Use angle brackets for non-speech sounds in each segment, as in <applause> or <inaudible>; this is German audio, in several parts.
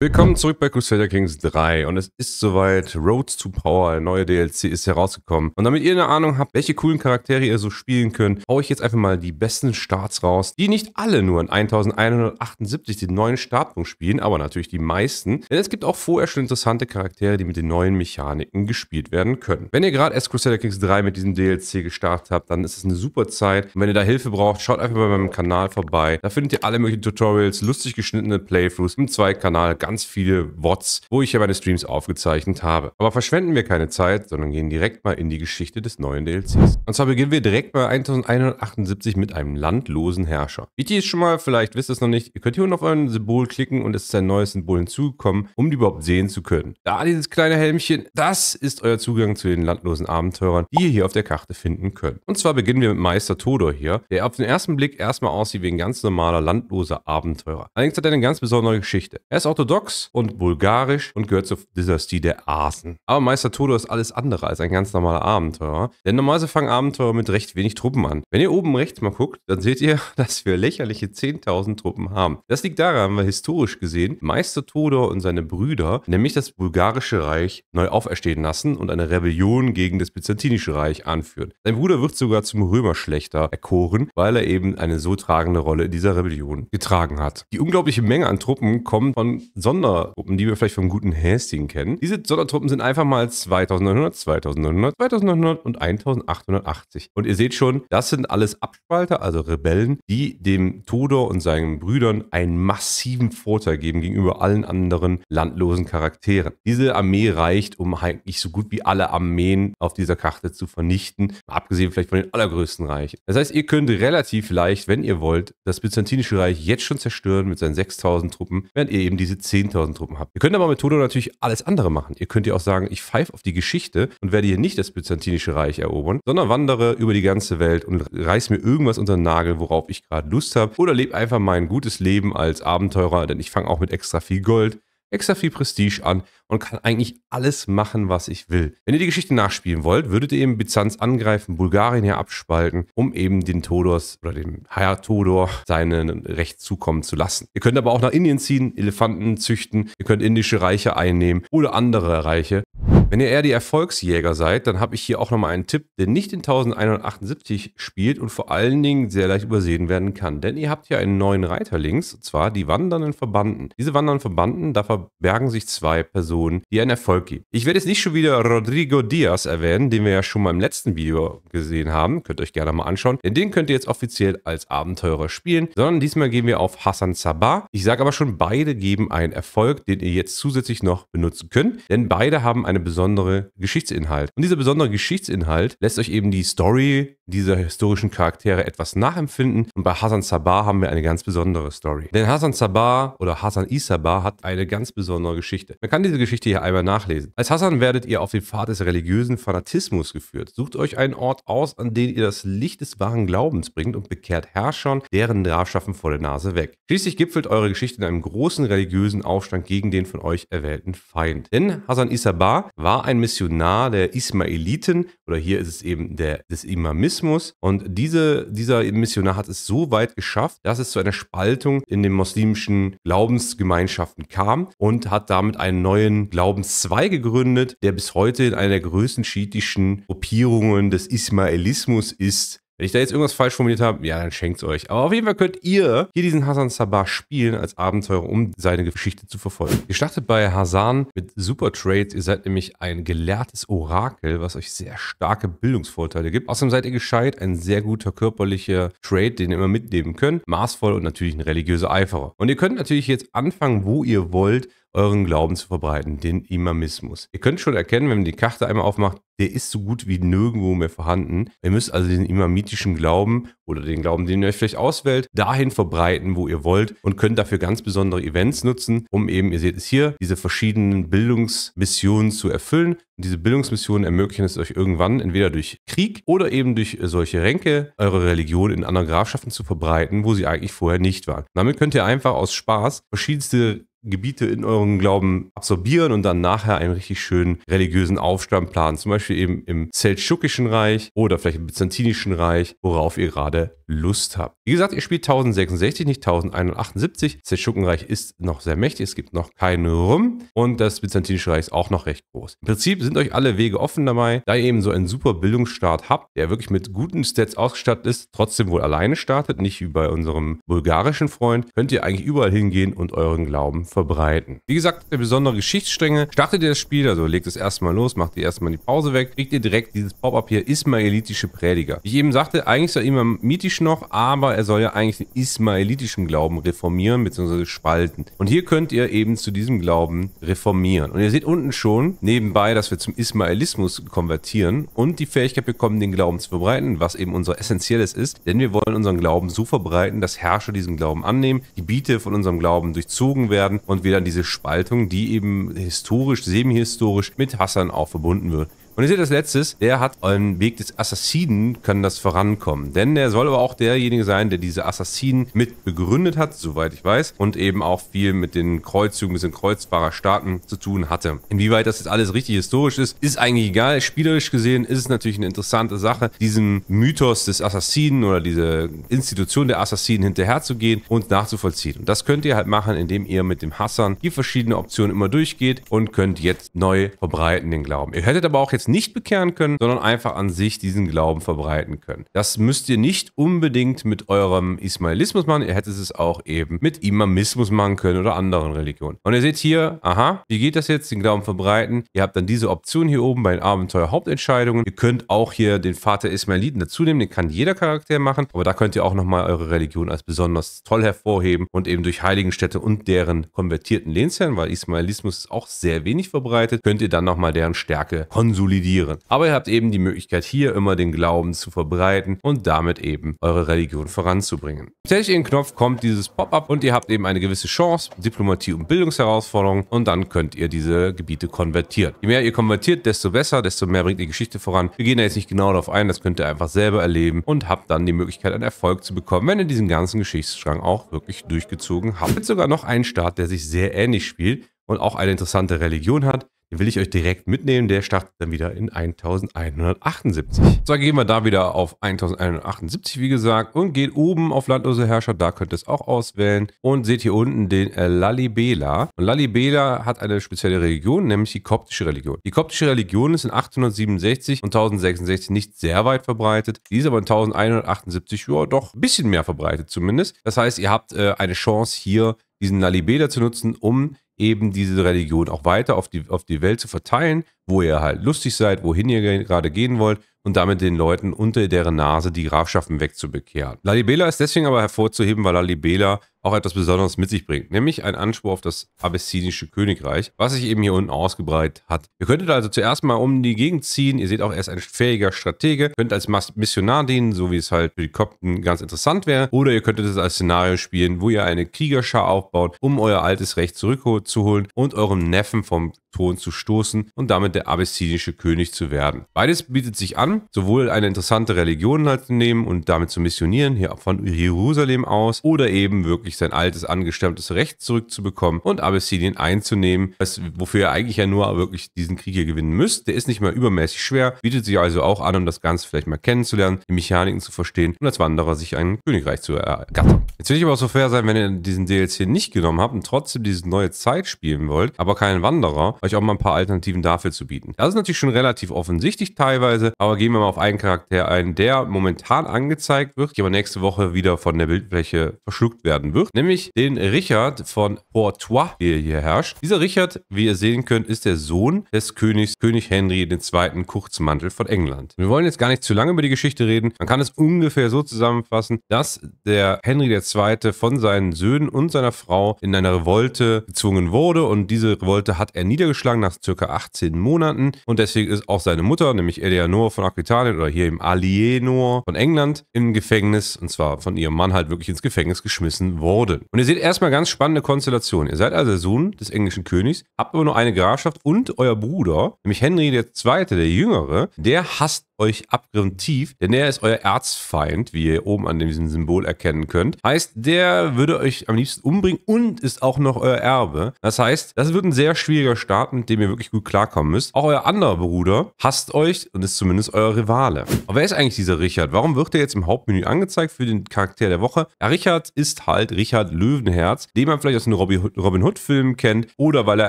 Willkommen zurück bei Crusader Kings 3 und es ist soweit, Roads to Power, der neue DLC ist herausgekommen. Und damit ihr eine Ahnung habt, welche coolen Charaktere ihr so spielen könnt, haue ich jetzt einfach mal die besten Starts raus, die nicht alle nur in 1178 den neuen Startpunkt spielen, aber natürlich die meisten, denn es gibt auch vorher schon interessante Charaktere, die mit den neuen Mechaniken gespielt werden können. Wenn ihr gerade erst Crusader Kings 3 mit diesem DLC gestartet habt, dann ist es eine super Zeit und wenn ihr da Hilfe braucht, schaut einfach bei meinem Kanal vorbei. Da findet ihr alle möglichen Tutorials, lustig geschnittene Playthroughs im Zweikanal, ganz viele Wots, wo ich ja meine Streams aufgezeichnet habe. Aber verschwenden wir keine Zeit, sondern gehen direkt mal in die Geschichte des neuen DLCs. Und zwar beginnen wir direkt bei 1178 mit einem landlosen Herrscher. Wie ihr es schon mal, vielleicht wisst ihr es noch nicht, ihr könnt hier unten auf ein Symbol klicken und es ist ein neues Symbol hinzugekommen, um die überhaupt sehen zu können. Da dieses kleine Helmchen, das ist euer Zugang zu den landlosen Abenteurern, die ihr hier auf der Karte finden könnt. Und zwar beginnen wir mit Meister Todor hier, der auf den ersten Blick erstmal aussieht wie ein ganz normaler landloser Abenteurer. Allerdings hat er eine ganz besondere Geschichte. Er ist orthodox orthodox und bulgarisch und gehört zur Dynastie der Asen. Aber Meister Todo ist alles andere als ein ganz normaler Abenteurer, denn normalerweise fangen Abenteuer mit recht wenig Truppen an. Wenn ihr oben rechts mal guckt, dann seht ihr, <laughs> dass wir lächerliche 10.000 Truppen haben. Das liegt daran, weil historisch gesehen Meister Todor und seine Brüder nämlich das bulgarische Reich neu auferstehen lassen und eine Rebellion gegen das byzantinische Reich anführen. Sein Bruder wird sogar zum Römerschlechter erkoren, weil er eben eine so tragende Rolle in dieser Rebellion getragen hat. Die unglaubliche Menge an Truppen kommt von Sondertruppen, die wir vielleicht vom guten Häschen kennen. Diese Sondertruppen sind einfach mal 2900, 2900, 2900 und 1880. Und ihr seht schon, das sind alles Abspalter, also Rebellen, die dem Todor und seinen Brüdern einen massiven Vorteil geben gegenüber allen anderen landlosen Charakteren. Diese Armee reicht, um eigentlich so gut wie alle Armeen auf dieser Karte zu vernichten, abgesehen vielleicht von den allergrößten Reichen. Das heißt, ihr könnt relativ leicht, wenn ihr wollt, das Byzantinische Reich jetzt schon zerstören mit seinen 6000 Truppen, während ihr eben diese 10 10.000 Truppen habt. Ihr könnt aber mit Toto natürlich alles andere machen. Ihr könnt ja auch sagen, ich pfeife auf die Geschichte und werde hier nicht das Byzantinische Reich erobern, sondern wandere über die ganze Welt und reiß mir irgendwas unter den Nagel, worauf ich gerade Lust habe. Oder lebe einfach mein gutes Leben als Abenteurer, denn ich fange auch mit extra viel Gold extra viel Prestige an und kann eigentlich alles machen, was ich will. Wenn ihr die Geschichte nachspielen wollt, würdet ihr eben Byzanz angreifen, Bulgarien hier abspalten, um eben den Todos oder den Herr Todor seinen Recht zukommen zu lassen. Ihr könnt aber auch nach Indien ziehen, Elefanten züchten, ihr könnt indische Reiche einnehmen oder andere Reiche. Wenn ihr eher die Erfolgsjäger seid, dann habe ich hier auch nochmal einen Tipp, der nicht in 1178 spielt und vor allen Dingen sehr leicht übersehen werden kann. Denn ihr habt hier einen neuen Reiter links, und zwar die wandernden Verbanden. Diese wandernden Verbanden, da verbergen sich zwei Personen, die einen Erfolg geben. Ich werde jetzt nicht schon wieder Rodrigo Diaz erwähnen, den wir ja schon mal im letzten Video gesehen haben. Könnt ihr euch gerne mal anschauen. Denn den könnt ihr jetzt offiziell als Abenteurer spielen, sondern diesmal gehen wir auf Hassan Sabah. Ich sage aber schon, beide geben einen Erfolg, den ihr jetzt zusätzlich noch benutzen könnt, denn beide haben eine besondere besondere Geschichtsinhalt. Und dieser besondere Geschichtsinhalt lässt euch eben die Story dieser historischen Charaktere etwas nachempfinden. Und bei Hasan Sabah haben wir eine ganz besondere Story. Denn Hasan Sabah oder Hasan Isabah hat eine ganz besondere Geschichte. Man kann diese Geschichte hier einmal nachlesen. Als Hasan werdet ihr auf den Pfad des religiösen Fanatismus geführt. Sucht euch einen Ort aus, an den ihr das Licht des wahren Glaubens bringt und bekehrt Herrschern, deren Herrschaften vor der Nase weg. Schließlich gipfelt eure Geschichte in einem großen religiösen Aufstand gegen den von euch erwählten Feind. Denn Hasan Isabah war war ein Missionar der Ismaeliten oder hier ist es eben der, des Imamismus. Und diese, dieser Missionar hat es so weit geschafft, dass es zu einer Spaltung in den muslimischen Glaubensgemeinschaften kam und hat damit einen neuen Glaubenszweig gegründet, der bis heute in einer der größten schiitischen Gruppierungen des Ismailismus ist, wenn ich da jetzt irgendwas falsch formuliert habe, ja, dann schenkt's euch. Aber auf jeden Fall könnt ihr hier diesen Hasan Sabah spielen als Abenteurer, um seine Geschichte zu verfolgen. Ihr startet bei Hasan mit Super Trades. Ihr seid nämlich ein gelehrtes Orakel, was euch sehr starke Bildungsvorteile gibt. Außerdem seid ihr gescheit, ein sehr guter körperlicher Trade, den ihr immer mitnehmen könnt. Maßvoll und natürlich ein religiöser Eiferer. Und ihr könnt natürlich jetzt anfangen, wo ihr wollt euren Glauben zu verbreiten, den Imamismus. Ihr könnt schon erkennen, wenn man die Karte einmal aufmacht, der ist so gut wie nirgendwo mehr vorhanden. Ihr müsst also den imamitischen Glauben oder den Glauben, den ihr euch vielleicht auswählt, dahin verbreiten, wo ihr wollt und könnt dafür ganz besondere Events nutzen, um eben, ihr seht es hier, diese verschiedenen Bildungsmissionen zu erfüllen. Und diese Bildungsmissionen ermöglichen es euch irgendwann entweder durch Krieg oder eben durch äh, solche Ränke eure Religion in anderen Grafschaften zu verbreiten, wo sie eigentlich vorher nicht waren. Damit könnt ihr einfach aus Spaß verschiedenste Gebiete in eurem Glauben absorbieren und dann nachher einen richtig schönen religiösen Aufstand planen. Zum Beispiel eben im Seldschukischen Reich oder vielleicht im Byzantinischen Reich, worauf ihr gerade Lust habt. Wie gesagt, ihr spielt 1066, nicht 1178. Das Seldschukenreich ist noch sehr mächtig, es gibt noch keinen Rum und das Byzantinische Reich ist auch noch recht groß. Im Prinzip sind euch alle Wege offen dabei, da ihr eben so einen super Bildungsstaat habt, der wirklich mit guten Stats ausgestattet ist, trotzdem wohl alleine startet, nicht wie bei unserem bulgarischen Freund, könnt ihr eigentlich überall hingehen und euren Glauben verbreiten. Wie gesagt, der besondere Geschichtsstränge. Startet ihr das Spiel, also legt es erstmal los, macht ihr erstmal die Pause weg, kriegt ihr direkt dieses Pop-up hier, ismaelitische Prediger. Wie ich eben sagte, eigentlich soll immer mitisch noch, aber er soll ja eigentlich den ismaelitischen Glauben reformieren bzw. spalten. Und hier könnt ihr eben zu diesem Glauben reformieren. Und ihr seht unten schon nebenbei, dass wir zum Ismaelismus konvertieren und die Fähigkeit bekommen, den Glauben zu verbreiten, was eben unser essentielles ist, denn wir wollen unseren Glauben so verbreiten, dass Herrscher diesen Glauben annehmen, Gebiete von unserem Glauben durchzogen werden, und wieder an diese Spaltung, die eben historisch, semi-historisch mit Hassan auch verbunden wird. Und ihr seht das letztes, der hat einen Weg des Assassinen, kann das vorankommen. Denn er soll aber auch derjenige sein, der diese Assassinen mit begründet hat, soweit ich weiß, und eben auch viel mit den Kreuzzügen, mit den Kreuzfahrerstaaten zu tun hatte. Inwieweit das jetzt alles richtig historisch ist, ist eigentlich egal. Spielerisch gesehen ist es natürlich eine interessante Sache, diesem Mythos des Assassinen oder diese Institution der Assassinen hinterherzugehen und nachzuvollziehen. Und das könnt ihr halt machen, indem ihr mit dem Hassan die verschiedenen Optionen immer durchgeht und könnt jetzt neu verbreiten den Glauben. Ihr hättet aber auch jetzt jetzt nicht bekehren können, sondern einfach an sich diesen Glauben verbreiten können. Das müsst ihr nicht unbedingt mit eurem Ismailismus machen, ihr hättet es auch eben mit Imamismus machen können oder anderen Religionen. Und ihr seht hier, aha, wie geht das jetzt, den Glauben verbreiten? Ihr habt dann diese Option hier oben bei den Abenteuer Hauptentscheidungen. Ihr könnt auch hier den Vater Ismailiten dazu nehmen, den kann jeder Charakter machen, aber da könnt ihr auch nochmal eure Religion als besonders toll hervorheben und eben durch Heiligenstädte und deren konvertierten Lehnsherren, weil Ismailismus ist auch sehr wenig verbreitet, könnt ihr dann nochmal deren Stärke konsolidieren kollidieren. Aber ihr habt eben die Möglichkeit, hier immer den Glauben zu verbreiten und damit eben eure Religion voranzubringen. Tätig den Knopf kommt dieses Pop-up und ihr habt eben eine gewisse Chance, Diplomatie und Bildungsherausforderungen und dann könnt ihr diese Gebiete konvertieren. Je mehr ihr konvertiert, desto besser, desto mehr bringt die Geschichte voran. Wir gehen da jetzt nicht genau darauf ein, das könnt ihr einfach selber erleben und habt dann die Möglichkeit, einen Erfolg zu bekommen, wenn ihr diesen ganzen Geschichtsstrang auch wirklich durchgezogen habt. Es gibt sogar noch einen Staat, der sich sehr ähnlich spielt und auch eine interessante Religion hat, den will ich euch direkt mitnehmen. Der startet dann wieder in 1178. So gehen wir da wieder auf 1178, wie gesagt, und geht oben auf landlose Herrscher. Da könnt ihr es auch auswählen. Und seht hier unten den äh, Lalibela. Und Lalibela hat eine spezielle Religion, nämlich die koptische Religion. Die koptische Religion ist in 867 und 1066 nicht sehr weit verbreitet. Die ist aber in 1178 ja, doch ein bisschen mehr verbreitet zumindest. Das heißt, ihr habt äh, eine Chance hier diesen Lalibela zu nutzen, um eben diese Religion auch weiter auf die, auf die Welt zu verteilen, wo ihr halt lustig seid, wohin ihr gerade gehen wollt und damit den Leuten unter deren Nase die Grafschaften wegzubekehren. Lalibela ist deswegen aber hervorzuheben, weil Lalibela auch etwas Besonderes mit sich bringt, nämlich ein Anspruch auf das abessinische Königreich, was sich eben hier unten ausgebreitet hat. Ihr könntet also zuerst mal um die Gegend ziehen, ihr seht auch, er ist ein fähiger Stratege, könnt als Missionar dienen, so wie es halt für die Kopten ganz interessant wäre, oder ihr könntet es als Szenario spielen, wo ihr eine Kriegerschar aufbaut, um euer altes Recht zurückzuholen und eurem Neffen vom Thron zu stoßen und damit der abessinische König zu werden. Beides bietet sich an, sowohl eine interessante Religion halt nehmen und damit zu missionieren, hier von Jerusalem aus, oder eben wirklich sein altes angestammtes Recht zurückzubekommen und Abessinien einzunehmen, was, wofür er eigentlich ja nur wirklich diesen Krieg hier gewinnen müsste. Der ist nicht mal übermäßig schwer, bietet sich also auch an, um das Ganze vielleicht mal kennenzulernen, die Mechaniken zu verstehen und als Wanderer sich ein Königreich zu ergattern. Jetzt will ich aber auch so fair sein, wenn ihr diesen DLC nicht genommen habt und trotzdem diese neue Zeit spielen wollt, aber keinen Wanderer, euch auch mal ein paar Alternativen dafür zu bieten. Das ist natürlich schon relativ offensichtlich teilweise, aber geben gehen wir mal auf einen Charakter ein, der momentan angezeigt wird, aber nächste Woche wieder von der Bildfläche verschluckt werden wird, nämlich den Richard von Portois, der hier herrscht. Dieser Richard, wie ihr sehen könnt, ist der Sohn des Königs, König Henry II. Kurzmantel von England. Wir wollen jetzt gar nicht zu lange über die Geschichte reden. Man kann es ungefähr so zusammenfassen, dass der Henry II. von seinen Söhnen und seiner Frau in einer Revolte gezwungen wurde und diese Revolte hat er niedergeschlagen nach circa 18 Monaten und deswegen ist auch seine Mutter, nämlich Eleanor von Marco Italien oder hier im Alienor von England im Gefängnis und zwar von ihrem Mann halt wirklich ins Gefängnis geschmissen worden. Und ihr seht erstmal ganz spannende Konstellation. Ihr seid also der Sohn des englischen Königs, habt aber nur eine Grafschaft und euer Bruder, nämlich Henry II., der Jüngere, der hasst euch abgrundtief, denn er ist euer Erzfeind, wie ihr oben an diesem Symbol erkennen könnt. Heißt, der würde euch am liebsten umbringen und ist auch noch euer Erbe. Das heißt, das wird ein sehr schwieriger Start, mit dem ihr wirklich gut klarkommen müsst. Auch euer anderer Bruder hasst euch und ist zumindest euer Rivale. Aber wer ist eigentlich dieser Richard? Warum wird er jetzt im Hauptmenü angezeigt für den Charakter der Woche? Ja, Richard ist halt Richard Löwenherz, den man vielleicht aus den Robin Hood-Filmen kennt oder weil er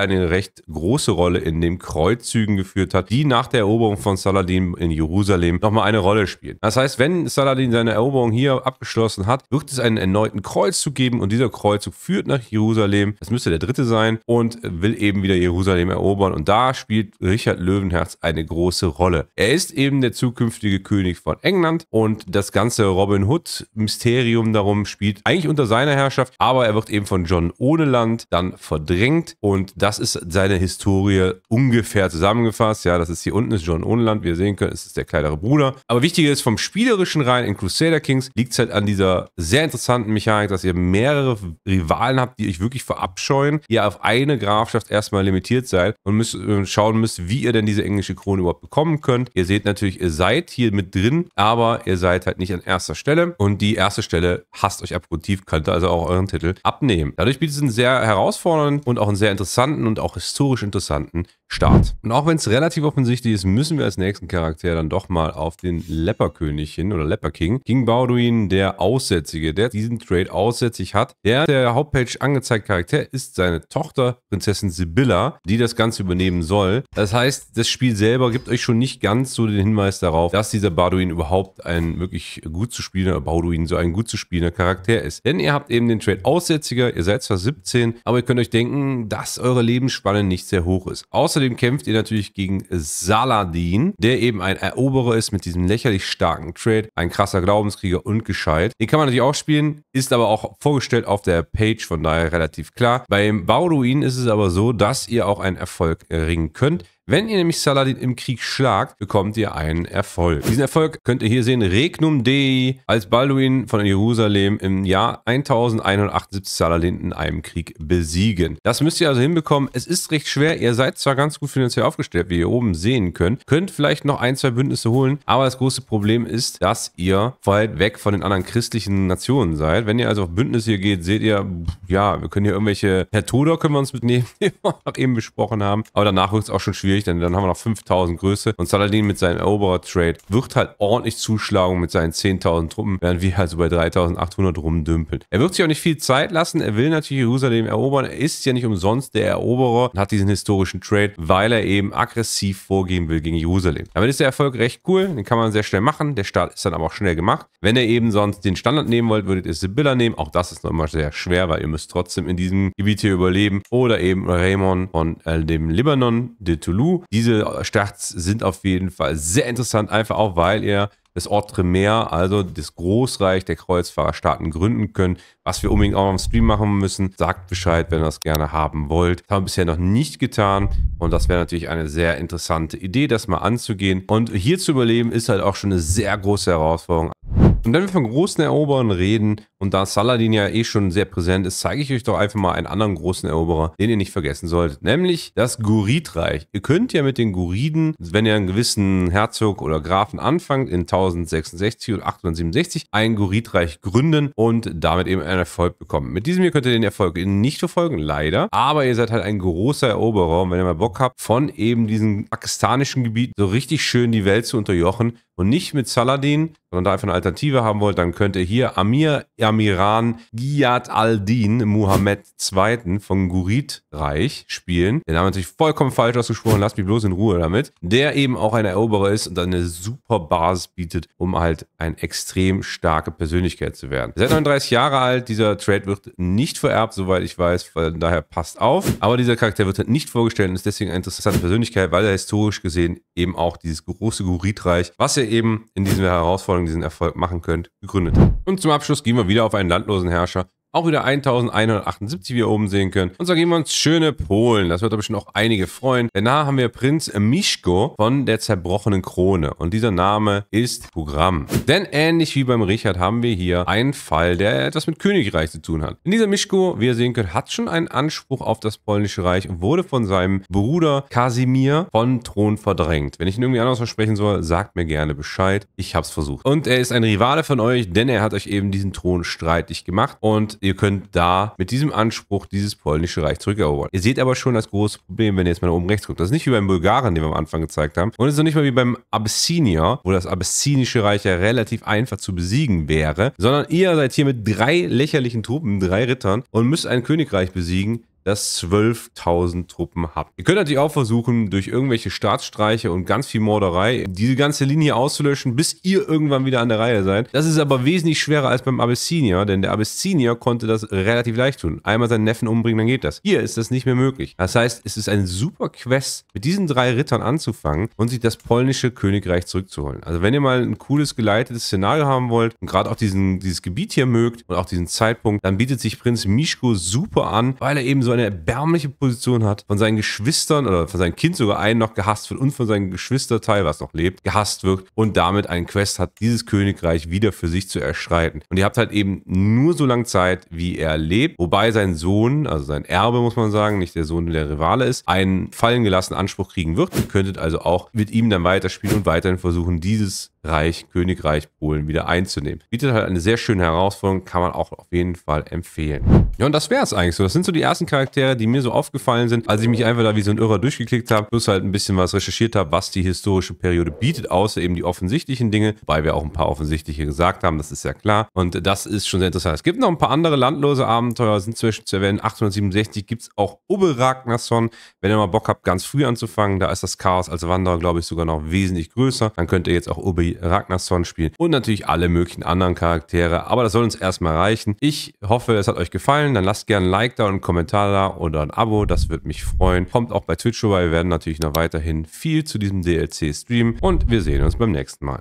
eine recht große Rolle in den Kreuzzügen geführt hat, die nach der Eroberung von Saladin in Jerusalem Jerusalem nochmal eine Rolle spielen. Das heißt, wenn Saladin seine Eroberung hier abgeschlossen hat, wird es einen erneuten Kreuzzug geben und dieser Kreuzzug führt nach Jerusalem. Das müsste der dritte sein und will eben wieder Jerusalem erobern und da spielt Richard Löwenherz eine große Rolle. Er ist eben der zukünftige König von England und das ganze Robin Hood Mysterium darum spielt eigentlich unter seiner Herrschaft, aber er wird eben von John Ohneland dann verdrängt und das ist seine Historie ungefähr zusammengefasst. Ja, das ist hier unten ist John Ohneland, wie ihr sehen könnt, ist der kleinere Bruder. Aber wichtiger ist, vom spielerischen rein in Crusader Kings liegt es halt an dieser sehr interessanten Mechanik, dass ihr mehrere Rivalen habt, die euch wirklich verabscheuen, ihr auf eine Grafschaft erstmal limitiert seid und müsst äh, schauen müsst, wie ihr denn diese englische Krone überhaupt bekommen könnt. Ihr seht natürlich, ihr seid hier mit drin, aber ihr seid halt nicht an erster Stelle und die erste Stelle hasst euch abgrundtief, könnte also auch euren Titel abnehmen. Dadurch bietet es einen sehr herausfordernden und auch einen sehr interessanten und auch historisch interessanten Start. Und auch wenn es relativ offensichtlich ist, müssen wir als nächsten Charakter dann doch mal auf den Lepperkönig hin oder Lepperking. King Bauduin, der Aussätzige, der diesen Trade aussätzig hat. Der der Hauptpage angezeigte Charakter ist seine Tochter, Prinzessin Sibylla, die das Ganze übernehmen soll. Das heißt, das Spiel selber gibt euch schon nicht ganz so den Hinweis darauf, dass dieser Bauduin überhaupt ein wirklich gut zu spielender, Bauduin so ein gut zu spielender Charakter ist. Denn ihr habt eben den Trade Aussätziger, ihr seid zwar 17, aber ihr könnt euch denken, dass eure Lebensspanne nicht sehr hoch ist. Außerdem kämpft ihr natürlich gegen Saladin, der eben ein Erober Eroberer ist mit diesem lächerlich starken Trade, ein krasser Glaubenskrieger und gescheit. Den kann man natürlich auch spielen, ist aber auch vorgestellt auf der Page, von daher relativ klar. Beim Bauruin ist es aber so, dass ihr auch einen Erfolg erringen könnt, wenn ihr nämlich Saladin im Krieg schlagt, bekommt ihr einen Erfolg. Diesen Erfolg könnt ihr hier sehen, Regnum Dei, als Balduin von Jerusalem im Jahr 1178 Saladin in einem Krieg besiegen. Das müsst ihr also hinbekommen. Es ist recht schwer. Ihr seid zwar ganz gut finanziell aufgestellt, wie ihr oben sehen könnt, könnt vielleicht noch ein, zwei Bündnisse holen, aber das große Problem ist, dass ihr weit weg von den anderen christlichen Nationen seid. Wenn ihr also auf Bündnisse hier geht, seht ihr, ja, wir können hier irgendwelche, Herr Todor können wir uns mitnehmen, <laughs> die wir auch eben besprochen haben, aber danach wird es auch schon schwierig schwierig, denn dann haben wir noch 5000 Größe. Und Saladin mit seinem Eroberer-Trade wird halt ordentlich zuschlagen mit seinen 10.000 Truppen, während wir also bei 3.800 rumdümpeln. Er wird sich auch nicht viel Zeit lassen. Er will natürlich Jerusalem erobern. Er ist ja nicht umsonst der Eroberer und hat diesen historischen Trade, weil er eben aggressiv vorgehen will gegen Jerusalem. Damit ist der Erfolg recht cool. Den kann man sehr schnell machen. Der Start ist dann aber auch schnell gemacht. Wenn ihr eben sonst den Standard nehmen wollt, würdet ihr Sibylla nehmen. Auch das ist noch immer sehr schwer, weil ihr müsst trotzdem in diesem Gebiet hier überleben. Oder eben Raymond von äh, dem Libanon, de Toulouse Blue. Diese Starts sind auf jeden Fall sehr interessant, einfach auch, weil ihr das Ordre Meer, also das Großreich der Kreuzfahrerstaaten gründen können. Was wir unbedingt auch am Stream machen müssen, sagt Bescheid, wenn ihr das gerne haben wollt. Das haben wir bisher noch nicht getan und das wäre natürlich eine sehr interessante Idee, das mal anzugehen. Und hier zu überleben ist halt auch schon eine sehr große Herausforderung. Und wenn wir von großen Erobern reden, und da Saladin ja eh schon sehr präsent ist, zeige ich euch doch einfach mal einen anderen großen Eroberer, den ihr nicht vergessen solltet, nämlich das Guridreich. Ihr könnt ja mit den Guriden, wenn ihr einen gewissen Herzog oder Grafen anfangt, in 1066 und 867 ein Guridreich gründen und damit eben einen Erfolg bekommen. Mit diesem hier könnt ihr den Erfolg nicht verfolgen, leider, aber ihr seid halt ein großer Eroberer und wenn ihr mal Bock habt, von eben diesem pakistanischen Gebiet so richtig schön die Welt zu unterjochen und nicht mit Saladin, sondern da einfach eine Alternative haben wollt, dann könnt ihr hier Amir Damiran Giyad al-Din Muhammad II. von Gurid reich spielen. Der Name natürlich vollkommen falsch ausgesprochen, lasst mich bloß in Ruhe damit. Der eben auch ein Eroberer ist und eine super Basis bietet, um halt eine extrem starke Persönlichkeit zu werden. Seit 39 Jahre alt, dieser Trade wird nicht vererbt, soweit ich weiß, von daher passt auf. Aber dieser Charakter wird halt nicht vorgestellt und ist deswegen eine interessante Persönlichkeit, weil er historisch gesehen eben auch dieses große Gurit-Reich, was ihr eben in dieser Herausforderung diesen Erfolg machen könnt, gegründet hat. Und zum Abschluss gehen wir wieder wieder auf einen landlosen Herrscher. Auch wieder 1178, wie ihr oben sehen könnt. Und zwar geben wir uns schöne Polen. Das wird aber schon auch einige freuen. Danach haben wir Prinz Mischko von der zerbrochenen Krone. Und dieser Name ist Programm. Denn ähnlich wie beim Richard haben wir hier einen Fall, der etwas mit Königreich zu tun hat. In dieser Mischko, wie ihr sehen könnt, hat schon einen Anspruch auf das polnische Reich und wurde von seinem Bruder Kasimir von Thron verdrängt. Wenn ich ihn irgendwie anders versprechen soll, sagt mir gerne Bescheid. Ich hab's versucht. Und er ist ein Rivale von euch, denn er hat euch eben diesen Thron streitig gemacht. Und ihr könnt da mit diesem Anspruch dieses polnische Reich zurückerobern. Ihr seht aber schon das große Problem, wenn ihr jetzt mal oben rechts guckt. Das ist nicht wie beim Bulgaren, den wir am Anfang gezeigt haben. Und es ist auch nicht mal wie beim Abyssinier, wo das Abyssinische Reich ja relativ einfach zu besiegen wäre, sondern ihr seid hier mit drei lächerlichen Truppen, drei Rittern und müsst ein Königreich besiegen, dass 12.000 Truppen habt. Ihr könnt natürlich auch versuchen, durch irgendwelche Staatsstreiche und ganz viel Morderei diese ganze Linie auszulöschen, bis ihr irgendwann wieder an der Reihe seid. Das ist aber wesentlich schwerer als beim Abessinier, denn der Abessinier konnte das relativ leicht tun. Einmal seinen Neffen umbringen, dann geht das. Hier ist das nicht mehr möglich. Das heißt, es ist ein super Quest, mit diesen drei Rittern anzufangen und sich das polnische Königreich zurückzuholen. Also wenn ihr mal ein cooles, geleitetes Szenario haben wollt und gerade auch diesen, dieses Gebiet hier mögt und auch diesen Zeitpunkt, dann bietet sich Prinz Mischko super an, weil er eben so so eine erbärmliche Position hat, von seinen Geschwistern oder von seinem Kind sogar einen noch gehasst wird und von seinem Geschwisterteil, was noch lebt, gehasst wird und damit einen Quest hat, dieses Königreich wieder für sich zu erschreiten. Und ihr habt halt eben nur so lange Zeit, wie er lebt, wobei sein Sohn, also sein Erbe, muss man sagen, nicht der Sohn, der Rivale ist, einen fallen gelassenen Anspruch kriegen wird. Ihr könntet also auch mit ihm dann weiterspielen und weiterhin versuchen, dieses Reich, Königreich Polen wieder einzunehmen. Bietet halt eine sehr schöne Herausforderung, kann man auch auf jeden Fall empfehlen. Ja, und das wäre es eigentlich so. Das sind so die ersten Charaktere, die mir so aufgefallen sind, als ich mich einfach da wie so ein Irrer durchgeklickt habe, plus halt ein bisschen was recherchiert habe, was die historische Periode bietet, außer eben die offensichtlichen Dinge, wobei wir auch ein paar offensichtliche gesagt haben, das ist ja klar. Und das ist schon sehr interessant. Es gibt noch ein paar andere landlose Abenteuer, sind zwischen zu erwähnen. 867 gibt es auch Oberragnason. Wenn ihr mal Bock habt, ganz früh anzufangen, da ist das Chaos als Wanderer, glaube ich, sogar noch wesentlich größer. Dann könnt ihr jetzt auch Ober Loki Ragnarsson spielen und natürlich alle möglichen anderen Charaktere. Aber das soll uns erstmal reichen. Ich hoffe, es hat euch gefallen. Dann lasst gerne ein Like da und einen Kommentar da oder ein Abo. Das würde mich freuen. Kommt auch bei Twitch vorbei. Wir werden natürlich noch weiterhin viel zu diesem DLC streamen und wir sehen uns beim nächsten Mal.